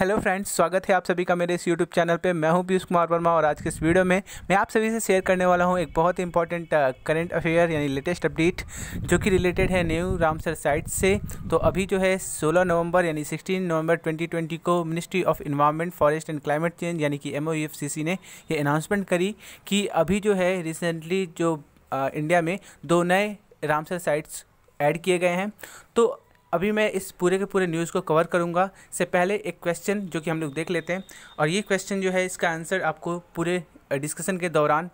Hello friends स्वागत है आप सभी का मेरे इस यूट्यूब चैनल पे मैं हूं पीयूष कुमार वर्मा और आज के इस वीडियो में मैं आप सभी से शेयर करने वाला हूं एक बहुत ही इंपॉर्टेंट करंट अफेयर यानी लेटेस्ट अपडेट जो कि रिलेटेड है न्यू रामसर साइट से तो अभी जो है 16 नवंबर यानी 16 नवंबर 2020 को ministry of environment forest and climate change यानी कि एम e ने ये अनाउंसमेंट करी कि अभी जो है रिसेंटली जो आ, uh, इंडिया में दो नए रामसर साइट्स ऐड किए गए हैं तो अभी मैं इस पूरे के पूरे न्यूज़ को कवर करूँगा से पहले एक क्वेश्चन जो कि हम लोग देख लेते हैं और ये क्वेश्चन जो है इसका आंसर आपको पूरे डिस्कशन के दौरान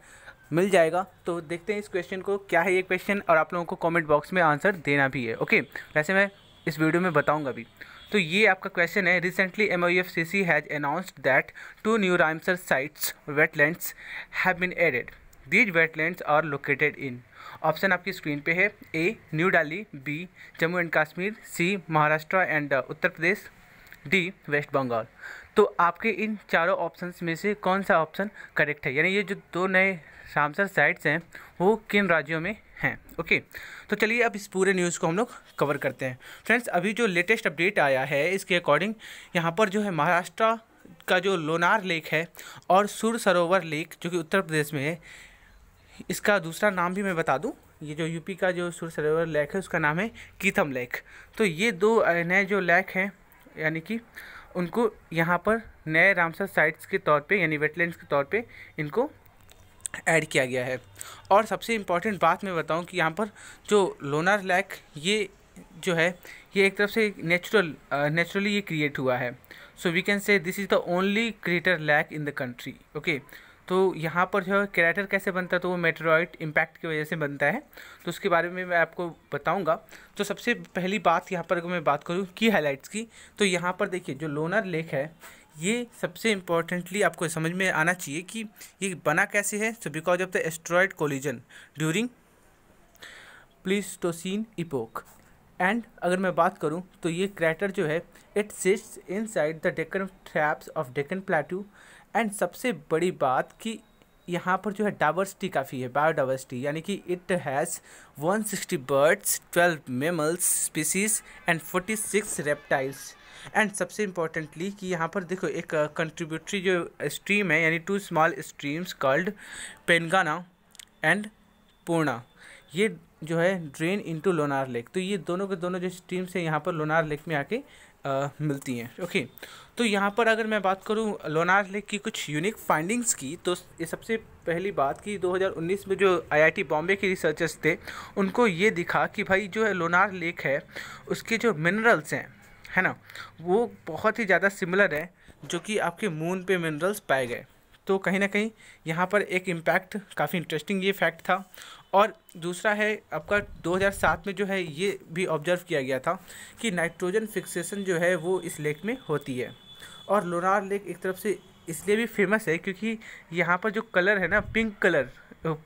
मिल जाएगा तो देखते हैं इस क्वेश्चन को क्या है ये क्वेश्चन और आप लोगों को कमेंट बॉक्स में आंसर देना भी है ओके वैसे मैं इस वीडियो में बताऊँगा भी तो ये आपका क्वेश्चन है recently M I F C C has announced that two new Ramsar sites wetlands have been added these wetlands are located in option आपकी स्क्रीन पे है A New Delhi B Jammu and Kashmir C Maharashtra and Uttar Pradesh D West Bengal तो आपके इन चारों options में से कौन सा ऑप्शन करेक्ट है यानी ये जो दो नए रामसर साइट्स हैं वो किन राज्यों में हैं ओके तो चलिए अब इस पूरे न्यूज़ को हम लोग कवर करते हैं फ्रेंड्स अभी जो लेटेस्ट अपडेट आया है इसके अकॉर्डिंग यहाँ पर जो है महाराष्ट्र का जो लोनार लेक है और सुर सरोवर लेक जो कि उत्तर प्रदेश में है इसका दूसरा नाम भी मैं बता दूँ ये जो यूपी का जो सुर सरोवर लेक है उसका नाम है कीथम लेक तो ये दो नए जो लेक हैं यानी कि उनको यहाँ पर नए रामसर साइट्स के तौर पे यानी वेटलैंड्स के तौर पे इनको ऐड किया गया है और सबसे इम्पॉर्टेंट बात मैं बताऊँ कि यहाँ पर जो लोनार लैक ये जो है ये एक तरफ से नेचुरल नेचुरली ये क्रिएट हुआ है so we can say this is the only crater lake in the country okay तो यहाँ पर जो है क्रैटर कैसे बनता है तो वो मेटेरॉइड इम्पैक्ट की वजह से बनता है तो उसके बारे में मैं आपको बताऊँगा तो सबसे पहली बात यहाँ पर अगर मैं बात करूँ की हाईलाइट्स की तो यहाँ पर देखिए जो लोनर लेक है ये सबसे इम्पोर्टेंटली आपको समझ में आना चाहिए कि ये बना कैसे है so because of the asteroid collision during Pleistocene epoch and अगर मैं बात करूँ तो ये क्रैटर जो है it sits inside the Deccan traps of Deccan plateau and सबसे बड़ी बात कि यहाँ पर जो है डाइवर्सिटी काफ़ी है बायोडाइवर्सिटी यानी कि it has 160 birds twelve mammals species and forty six reptiles and सबसे इम्पोर्टेंटली कि यहाँ पर देखो एक कंट्रीब्यूटरी uh, जो स्ट्रीम है यानी two small streams called Penganga and Purna ये जो है ड्रेन इनटू लोनार लेक तो ये दोनों के दोनों जो स्ट्रीम्स हैं यहाँ पर लोनार लेक में आके आ, मिलती हैं ओके तो यहाँ पर अगर मैं बात करूँ लोनार लेक की कुछ यूनिक फाइंडिंग्स की तो ये सबसे पहली बात की 2019 में जो आईआईटी बॉम्बे के रिसर्चर्स थे उनको ये दिखा कि भाई जो है लोनार लेक है उसके जो मिनरल्स हैं है ना वो बहुत ही ज़्यादा सिमिलर है जो कि आपके मून पे मिनरल्स पाए गए तो कहीं ना कहीं यहाँ पर एक इम्पैक्ट काफ़ी इंटरेस्टिंग ये फैक्ट था और दूसरा है आपका 2007 में जो है ये भी ऑब्जर्व किया गया था कि नाइट्रोजन फिक्सेशन जो है वो इस लेक में होती है और लोनार लेक एक तरफ से इसलिए भी फेमस है क्योंकि यहाँ पर जो कलर है ना पिंक कलर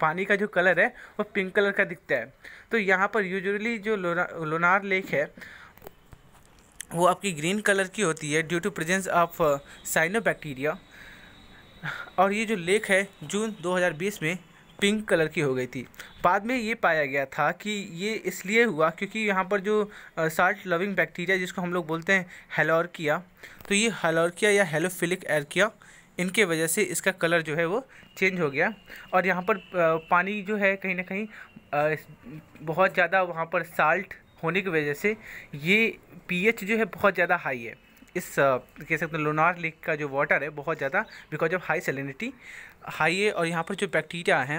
पानी का जो कलर है वो पिंक कलर का दिखता है तो यहाँ पर यूजुअली जो लोना लोनार लेक है वो आपकी ग्रीन कलर की होती है due to presence of cyanobacteria और ये जो लेक है जून 2020 में पिंक कलर की हो गई थी बाद में ये पाया गया था कि ये इसलिए हुआ क्योंकि यहाँ पर जो साल्ट लविंग बैक्टीरिया जिसको हम लोग बोलते हैं हेलोरकिया तो ये हेलोरकिया या हेलोफिलिक एरकिया इनके वजह से इसका कलर जो है वो चेंज हो गया और यहाँ पर पानी जो है कहीं ना कहीं बहुत ज़्यादा वहाँ पर साल्ट होने की वजह से ये पीएच जो है बहुत ज़्यादा हाई है इस कह सकते हैं लोनार लेक का जो वाटर है बहुत ज़्यादा because of high salinity high है और यहाँ पर जो बैक्टीरिया हैं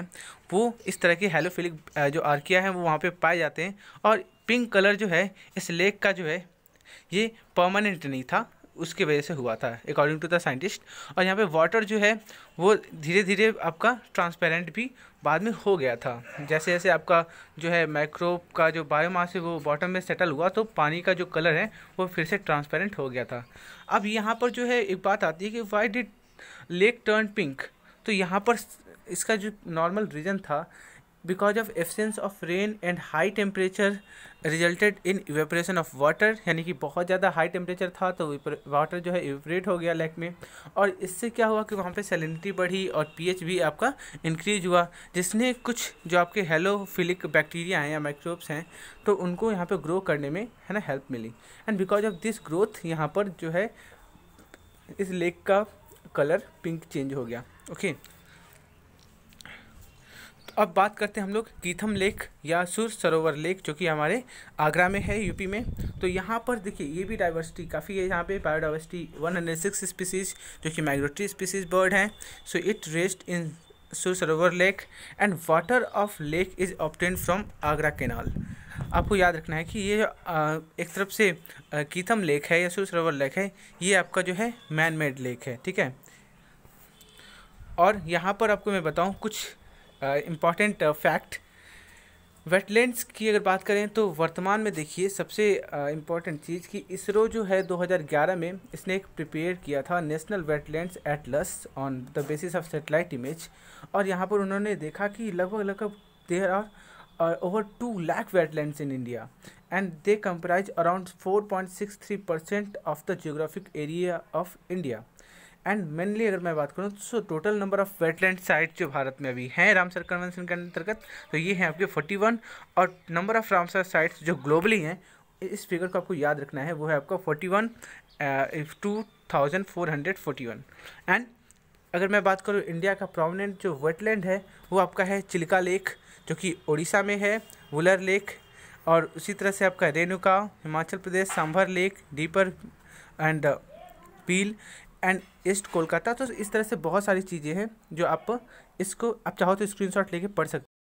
वो इस तरह के हेलोफिलिक जो आर्किया हैं वो वहाँ पे पाए जाते हैं और पिंक कलर जो है इस लेक का जो है ये परमानेंट नहीं था उसके वजह से हुआ था अकॉर्डिंग टू द साइंटिस्ट और यहाँ पे वाटर जो है वो धीरे धीरे आपका ट्रांसपेरेंट भी बाद में हो गया था जैसे जैसे आपका जो है माइक्रोब का जो बायोमास है वो बॉटम में सेटल हुआ तो पानी का जो कलर है वो फिर से ट्रांसपेरेंट हो गया था अब यहाँ पर जो है एक बात आती है कि why did lake turn pink तो यहाँ पर इसका जो नॉर्मल रीज़न था because of absence of rain and high temperature resulted in evaporation of water यानी कि बहुत ज़्यादा हाई टेम्परेचर था तो वाटर जो है इवेपरेट हो गया लेक में और इससे क्या हुआ कि वहाँ पे salinity बढ़ी और pH भी आपका इंक्रीज हुआ जिसने कुछ जो आपके हेलोफिलिक बैक्टीरिया हैं या माइक्रोब्स हैं तो उनको यहाँ पे ग्रो करने में है ना हेल्प मिली and because of this growth यहाँ पर जो है इस लेक का कलर पिंक चेंज हो गया ओके okay? अब बात करते हैं हम लोग कीथम लेक या सुर सरोवर लेक जो कि हमारे आगरा में है यूपी में तो यहाँ पर देखिए ये भी डाइवर्सिटी काफ़ी है यहाँ पे बायोडाइवर्सिटी 106 स्पीसीज जो कि माइग्रेटरी स्पीसीज बर्ड हैं so it rest in Sur Sarovar lake and water of lake is obtained from Agra canal आपको याद रखना है कि ये एक तरफ से कीथम लेक है या सुर सरोवर लेक है ये आपका जो है मैन मेड लेक है ठीक है और यहाँ पर आपको मैं बताऊँ कुछ इम्पॉर्टेंट फैक्ट वेटलैंड्स की अगर बात करें तो वर्तमान में देखिए सबसे इम्पॉर्टेंट uh, चीज़ कि इसरो जो है 2011 में इसने एक प्रिपेयर किया था national wetlands atlas on the basis of satellite image और यहाँ पर उन्होंने देखा कि लगभग लगभग there are over two lakh wetlands in India and they comprise around three percent of the geographic area of India and mainly अगर मैं बात करूँ तो total number of wetland site जो भारत में अभी हैं रामसर कन्वेंशन के अंतर्गत तो ये हैं आपके फोर्टी वन और नंबर ऑफ रामसर साइट्स जो ग्लोबली हैं इस फिगर को आपको याद रखना है वो है आपका forty one two thousand four hundred forty one and अगर मैं बात करूँ इंडिया का प्रोमिनेंट जो वेटलैंड है वो आपका है चिल्का लेक जो कि उड़ीसा में है वुलर लेक और उसी तरह से आपका Renuka Himachal Pradesh Sambhar lake Deepor and Beel and East Kolkata तो इस तरह से बहुत सारी चीज़ें हैं जो आप इसको आप चाहो तो स्क्रीनशॉट लेके पढ़ सकते